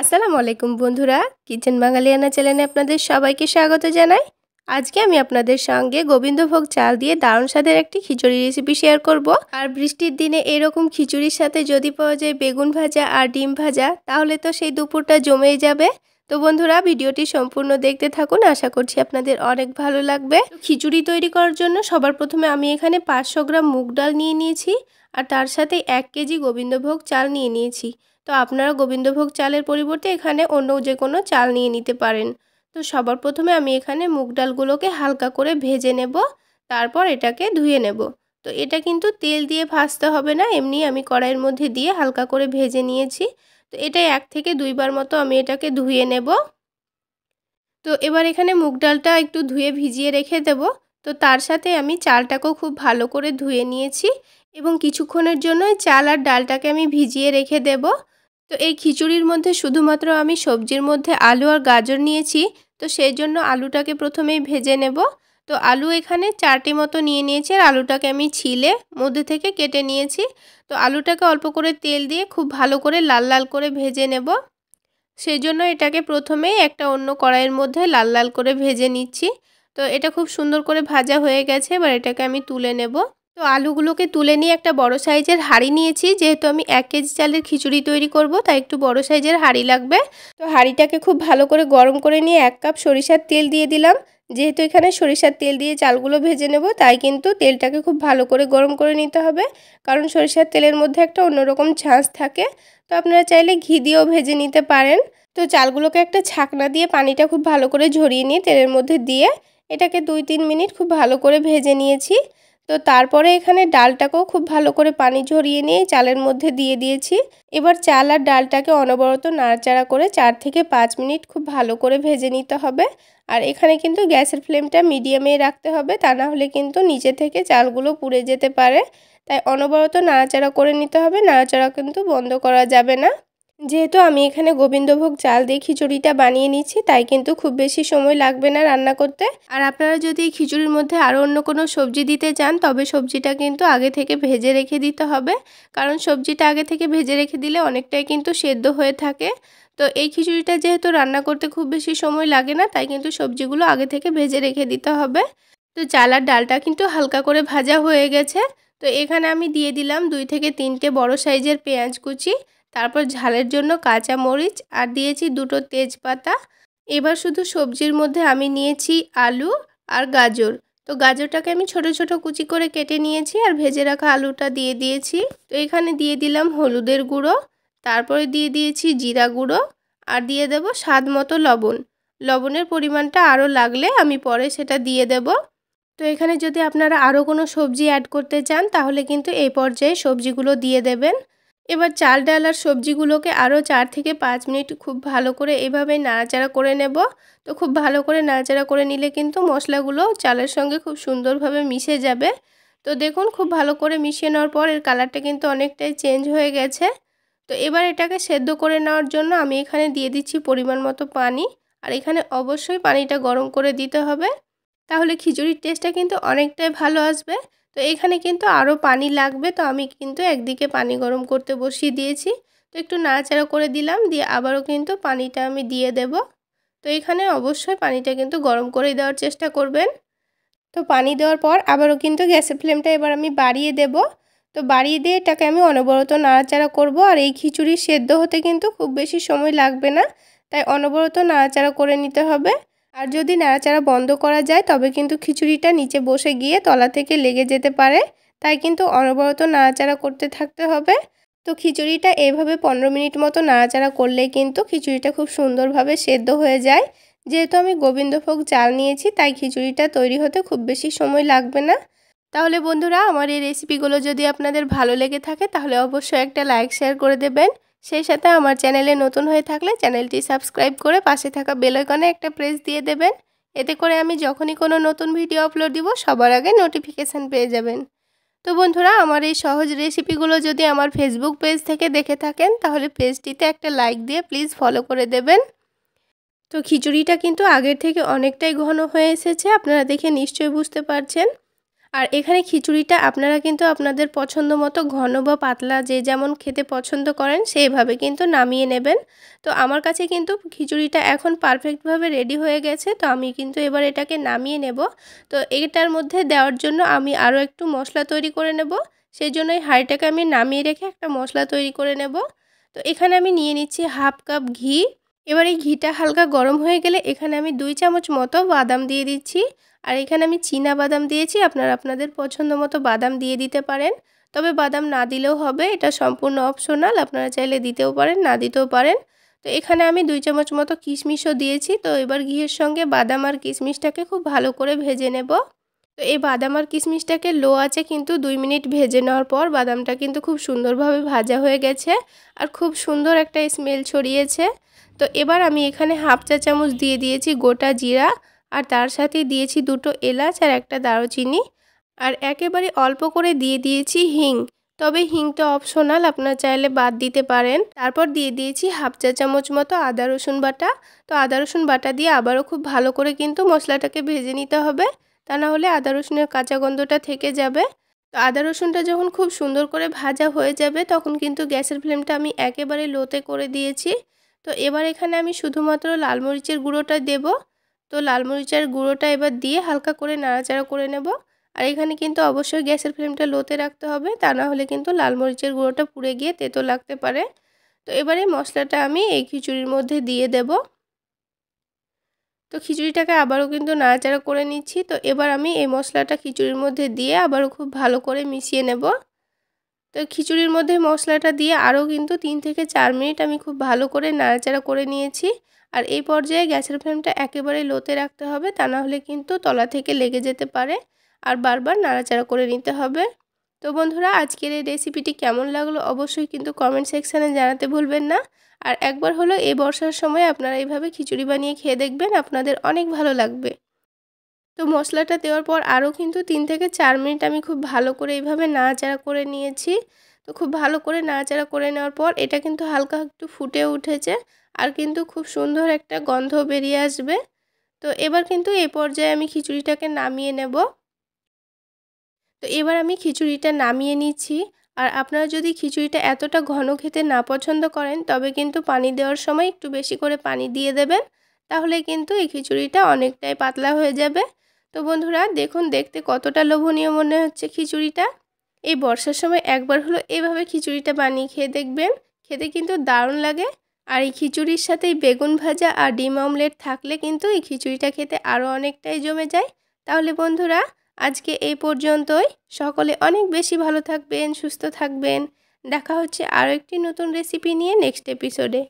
আসসালামু আলাইকুম বন্ধুরা কিচেন বাঙালিয়ানা চ্যানেলে আপনাদের সবাইকে স্বাগত জানাই আজকে আমি আপনাদের সঙ্গে গোবিন্দভোগ চাল দিয়ে দারুণ স্বাদের একটি খিচুড়ি রেসিপি শেয়ার করব আর বৃষ্টির দিনে এরকম খিচুড়ির সাথে যদি পাওয়া যায় বেগুন ভাজা আর ডিম ভাজা তাহলে তো সেই দুপুরটা জমেই যাবে তো বন্ধুরা ভিডিওটি সম্পূর্ণ দেখতে থাকুন আশা করছি আপনাদের অনেক ভালো লাগবে খিচুড়ি তৈরি করার জন্য সবার প্রথমে আমি এখানে পাঁচশো গ্রাম মুগ ডাল নিয়ে নিয়েছি আর তার সাথে এক কেজি গোবিন্দভোগ চাল নিয়ে নিয়েছি তো আপনারা গোবিন্দভোগ চালের পরিবর্তে এখানে অন্য যে কোনো চাল নিয়ে নিতে পারেন তো সবার প্রথমে আমি এখানে মুগ ডালগুলোকে হালকা করে ভেজে নেব তারপর এটাকে ধুয়ে নেব তো এটা কিন্তু তেল দিয়ে ভাজতে হবে না এমনি আমি কড়াইয়ের মধ্যে দিয়ে হালকা করে ভেজে নিয়েছি তো এটা এক থেকে দুইবার মতো আমি এটাকে ধুয়ে নেব তো এবার এখানে মুগ ডালটা একটু ধুয়ে ভিজিয়ে রেখে দেব তো তার সাথে আমি চালটাকেও খুব ভালো করে ধুয়ে নিয়েছি এবং কিছুক্ষণের জন্য চাল আর ডালটাকে আমি ভিজিয়ে রেখে দেবো তো এই খিচুড়ির মধ্যে শুধুমাত্র আমি সবজির মধ্যে আলু আর গাজর নিয়েছি তো সেই জন্য আলুটাকে প্রথমেই ভেজে নেব তো আলু এখানে চারটি মতো নিয়ে নিয়েছি আর আলুটাকে আমি ছিলে মধ্যে থেকে কেটে নিয়েছি তো আলুটাকে অল্প করে তেল দিয়ে খুব ভালো করে লাল লাল করে ভেজে নেব সেই জন্য এটাকে প্রথমেই একটা অন্য কড়াইয়ের মধ্যে লাল লাল করে ভেজে নিচ্ছি তো এটা খুব সুন্দর করে ভাজা হয়ে গেছে এবার এটাকে আমি তুলে নেব তো আলুগুলোকে তুলে নিয়ে একটা বড় সাইজের হাঁড়ি নিয়েছি যেহেতু আমি এক কেজি চালের খিচুড়ি তৈরি করব তাই একটু বড় সাইজের হাঁড়ি লাগবে তো হাঁড়িটাকে খুব ভালো করে গরম করে নিয়ে এক কাপ সরিষার তেল দিয়ে দিলাম যেহেতু এখানে সরিষার তেল দিয়ে চালগুলো ভেজে নেব তাই কিন্তু তেলটাকে খুব ভালো করে গরম করে নিতে হবে কারণ সরিষার তেলের মধ্যে একটা অন্যরকম ছাঁচ থাকে তো আপনারা চাইলে ঘি দিয়েও ভেজে নিতে পারেন তো চালগুলোকে একটা ছাকনা দিয়ে পানিটা খুব ভালো করে ঝরিয়ে নিয়ে তেলের মধ্যে দিয়ে এটাকে দুই তিন মিনিট খুব ভালো করে ভেজে নিয়েছি তো তারপরে এখানে ডালটাকেও খুব ভালো করে পানি ঝরিয়ে নিয়ে চালের মধ্যে দিয়ে দিয়েছি এবার চাল আর ডালটাকে অনবরত নাড়াচাড়া করে চার থেকে পাঁচ মিনিট খুব ভালো করে ভেজে নিতে হবে আর এখানে কিন্তু গ্যাসের ফ্লেমটা মিডিয়ামে রাখতে হবে তা না হলে কিন্তু নিচে থেকে চালগুলো পুড়ে যেতে পারে তাই অনবরত নাড়াচাড়া করে নিতে হবে নাড়াচাড়া কিন্তু বন্ধ করা যাবে না যেহেতু আমি এখানে গোবিন্দভোগ চাল দিয়ে খিচুড়িটা বানিয়ে নিচ্ছি তাই কিন্তু খুব বেশি সময় লাগবে না রান্না করতে আর আপনারা যদি খিচুড়ির মধ্যে আরও অন্য কোনো সবজি দিতে চান তবে সবজিটা কিন্তু আগে থেকে ভেজে রেখে দিতে হবে কারণ সবজিটা আগে থেকে ভেজে রেখে দিলে অনেকটাই কিন্তু সেদ্ধ হয়ে থাকে তো এই খিচুড়িটা যেহেতু রান্না করতে খুব বেশি সময় লাগে না তাই কিন্তু সবজিগুলো আগে থেকে ভেজে রেখে দিতে হবে তো চাল আর ডালটা কিন্তু হালকা করে ভাজা হয়ে গেছে তো এখানে আমি দিয়ে দিলাম দুই থেকে তিনটে বড় সাইজের পেঁয়াজ কুচি তারপর ঝালের জন্য কাঁচা মরিচ আর দিয়েছি দুটো তেজপাতা এবার শুধু সবজির মধ্যে আমি নিয়েছি আলু আর গাজর তো গাজরটাকে আমি ছোট ছোট কুচি করে কেটে নিয়েছি আর ভেজে রাখা আলুটা দিয়ে দিয়েছি তো এখানে দিয়ে দিলাম হলুদের গুঁড়ো তারপরে দিয়ে দিয়েছি জিরা গুঁড়ো আর দিয়ে দেব স্বাদ মতো লবণ লবণের পরিমাণটা আরও লাগলে আমি পরে সেটা দিয়ে দেব তো এখানে যদি আপনারা আরও কোনো সবজি অ্যাড করতে চান তাহলে কিন্তু এই পর্যায়ে সবজিগুলো দিয়ে দেবেন এবার চাল ডাল আর সবজিগুলোকে আরও চার থেকে পাঁচ মিনিট খুব ভালো করে এভাবে নাড়াচাড়া করে নেব তো খুব ভালো করে নাড়াচাড়া করে নিলে কিন্তু মশলাগুলো চালের সঙ্গে খুব সুন্দরভাবে মিশে যাবে তো দেখুন খুব ভালো করে মিশিয়ে নেওয়ার পর এর কালারটা কিন্তু অনেকটাই চেঞ্জ হয়ে গেছে তো এবার এটাকে সেদ্ধ করে নেওয়ার জন্য আমি এখানে দিয়ে দিচ্ছি পরিমাণ মতো পানি আর এখানে অবশ্যই পানিটা গরম করে দিতে হবে তাহলে খিচুড়ির টেস্টটা কিন্তু অনেকটাই ভালো আসবে তো এখানে কিন্তু আরও পানি লাগবে তো আমি কিন্তু একদিকে পানি গরম করতে বসিয়ে দিয়েছি তো একটু নাড়াচাড়া করে দিলাম দিয়ে আবারও কিন্তু পানিটা আমি দিয়ে দেব তো এখানে অবশ্যই পানিটা কিন্তু গরম করে দেওয়ার চেষ্টা করবেন তো পানি দেওয়ার পর আবারও কিন্তু গ্যাসের ফ্লেমটা এবার আমি বাড়িয়ে দেব তো বাড়িয়ে দিয়ে এটাকে আমি অনবরত নাড়াচাড়া করব আর এই খিচুড়ি সেদ্ধ হতে কিন্তু খুব বেশি সময় লাগবে না তাই অনবরত নাড়াচাড়া করে নিতে হবে আর যদি নাড়াচাড়া বন্ধ করা যায় তবে কিন্তু খিচুড়িটা নিচে বসে গিয়ে তলা থেকে লেগে যেতে পারে তাই কিন্তু অনবরত নাড়াচাড়া করতে থাকতে হবে তো খিচুড়িটা এভাবে পনেরো মিনিট মতো নাড়াচাড়া করলে কিন্তু খিচুড়িটা খুব সুন্দরভাবে সেদ্ধ হয়ে যায় যেহেতু আমি গোবিন্দভোগ চাল নিয়েছি তাই খিচুড়িটা তৈরি হতে খুব বেশি সময় লাগবে না তাহলে বন্ধুরা আমার এই রেসিপিগুলো যদি আপনাদের ভালো লেগে থাকে তাহলে অবশ্যই একটা লাইক শেয়ার করে দেবেন সেই সাথে আমার চ্যানেলে নতুন হয়ে থাকলে চ্যানেলটি সাবস্ক্রাইব করে পাশে থাকা বেলাইকনে একটা প্রেস দিয়ে দেবেন এতে করে আমি যখনই কোনো নতুন ভিডিও আপলোড দিব সবার আগে নোটিফিকেশান পেয়ে যাবেন তো বন্ধুরা আমার এই সহজ রেসিপিগুলো যদি আমার ফেসবুক পেজ থেকে দেখে থাকেন তাহলে পেজটিতে একটা লাইক দিয়ে প্লিজ ফলো করে দেবেন তো খিচুড়িটা কিন্তু আগের থেকে অনেকটাই ঘন হয়ে এসেছে আপনারা দেখে নিশ্চয়ই বুঝতে পারছেন আর এখানে খিচুড়িটা আপনারা কিন্তু আপনাদের পছন্দ মতো ঘন বা পাতলা যে যেমন খেতে পছন্দ করেন সেইভাবে কিন্তু নামিয়ে নেবেন তো আমার কাছে কিন্তু খিচুড়িটা এখন পারফেক্টভাবে রেডি হয়ে গেছে তো আমি কিন্তু এবার এটাকে নামিয়ে নেব তো এটার মধ্যে দেওয়ার জন্য আমি আরও একটু মশলা তৈরি করে নেব সেই জন্যই হাঁড়িটাকে আমি নামিয়ে রেখে একটা মশলা তৈরি করে নেব তো এখানে আমি নিয়ে নিচ্ছি হাফ কাপ ঘি এবার এই ঘিটা হালকা গরম হয়ে গেলে এখানে আমি দুই চামচ মতো বাদাম দিয়ে দিচ্ছি আর এখানে আমি চীনা বাদাম দিয়েছি আপনারা আপনাদের পছন্দ মতো বাদাম দিয়ে দিতে পারেন তবে বাদাম না দিলেও হবে এটা সম্পূর্ণ অপশনাল আপনারা চাইলে দিতেও পারেন না দিতেও পারেন তো এখানে আমি দুই চামচ মতো কিশমিশও দিয়েছি তো এবার ঘিয়ের সঙ্গে বাদাম আর কিশমিশটাকে খুব ভালো করে ভেজে নেব তো এই বাদাম আর কিশমিশটাকে লো আছে কিন্তু দুই মিনিট ভেজে নেওয়ার পর বাদামটা কিন্তু খুব সুন্দরভাবে ভাজা হয়ে গেছে আর খুব সুন্দর একটা স্মেল ছড়িয়েছে তো এবার আমি এখানে হাফ চা চামচ দিয়ে দিয়েছি গোটা জিরা আর তার সাথে দিয়েছি দুটো এলাচ আর একটা দারুচিনি আর একেবারে অল্প করে দিয়ে দিয়েছি হিং তবে হিংটা অপশনাল আপনার চাইলে বাদ দিতে পারেন তারপর দিয়ে দিয়েছি হাফ চা চামচ মতো আদা রসুন বাটা তো আদা রসুন বাটা দিয়ে আবারও খুব ভালো করে কিন্তু মশলাটাকে ভেজে নিতে হবে তা না হলে আদা রসুনের কাঁচা গন্ধটা থেকে যাবে তো আদা রসুনটা যখন খুব সুন্দর করে ভাজা হয়ে যাবে তখন কিন্তু গ্যাসের ফ্লেমটা আমি একেবারে লোতে করে দিয়েছি তো এবার এখানে আমি শুধুমাত্র লাল মরিচের গুঁড়োটা দেবো তো লাল মরিচের গুঁড়োটা এবার দিয়ে হালকা করে নাড়াচাড়া করে নেব আর এখানে কিন্তু অবশ্যই গ্যাসের ফ্লেমটা লোতে রাখতে হবে তা না হলে কিন্তু লাল মরিচের গুঁড়োটা পুড়ে গিয়ে তেতো লাগতে পারে তো এবারে মশলাটা আমি এই খিচুড়ির মধ্যে দিয়ে দেব তো খিচুড়িটাকে আবারও কিন্তু নাড়াচাড়া করে নিচ্ছি তো এবার আমি এই মশলাটা খিচুড়ির মধ্যে দিয়ে আবারও খুব ভালো করে মিশিয়ে নেব তো খিচুড়ির মধ্যে মশলাটা দিয়ে আরও কিন্তু তিন থেকে চার মিনিট আমি খুব ভালো করে নাড়াচাড়া করে নিয়েছি আর এই পর্যায়ে গ্যাসের ফ্লেমটা একেবারে লোতে রাখতে হবে তা না হলে কিন্তু তলা থেকে লেগে যেতে পারে আর বারবার নাড়াচাড়া করে নিতে হবে তো বন্ধুরা আজকের এই রেসিপিটি কেমন লাগলো অবশ্যই কিন্তু কমেন্ট সেকশানে জানাতে ভুলবেন না আর একবার হলো এই বর্ষার সময় আপনারা এইভাবে খিচুড়ি বানিয়ে খেয়ে দেখবেন আপনাদের অনেক ভালো লাগবে তো মশলাটা দেওয়ার পর আরও কিন্তু তিন থেকে চার মিনিট আমি খুব ভালো করে এইভাবে নাড়াচাড়া করে নিয়েছি তো খুব ভালো করে নাড়াচাড়া করে নেওয়ার পর এটা কিন্তু হালকা একটু ফুটে উঠেছে আর কিন্তু খুব সুন্দর একটা গন্ধ বেরিয়ে আসবে তো এবার কিন্তু এ পর্যায়ে আমি খিচুড়িটাকে নামিয়ে নেব তো এবার আমি খিচুড়িটা নামিয়ে নিচ্ছি আর আপনারা যদি খিচুড়িটা এতটা ঘন খেতে না পছন্দ করেন তবে কিন্তু পানি দেওয়ার সময় একটু বেশি করে পানি দিয়ে দেবেন তাহলে কিন্তু এই খিচুড়িটা অনেকটাই পাতলা হয়ে যাবে তো বন্ধুরা দেখুন দেখতে কতটা লোভনীয় মনে হচ্ছে খিচুড়িটা এই বর্ষার সময় একবার হলো এভাবে খিচুড়িটা বানিয়ে খেয়ে দেখবেন খেতে কিন্তু দারুণ লাগে আর এই খিচুড়ির সাথে বেগুন ভাজা আর ডিম অমলেট থাকলে কিন্তু এই খিচুড়িটা খেতে আরও অনেকটাই জমে যায় তাহলে বন্ধুরা আজকে এই পর্যন্তই সকলে অনেক বেশি ভালো থাকবেন সুস্থ থাকবেন দেখা হচ্ছে আরও একটি নতুন রেসিপি নিয়ে নেক্সট এপিসোডে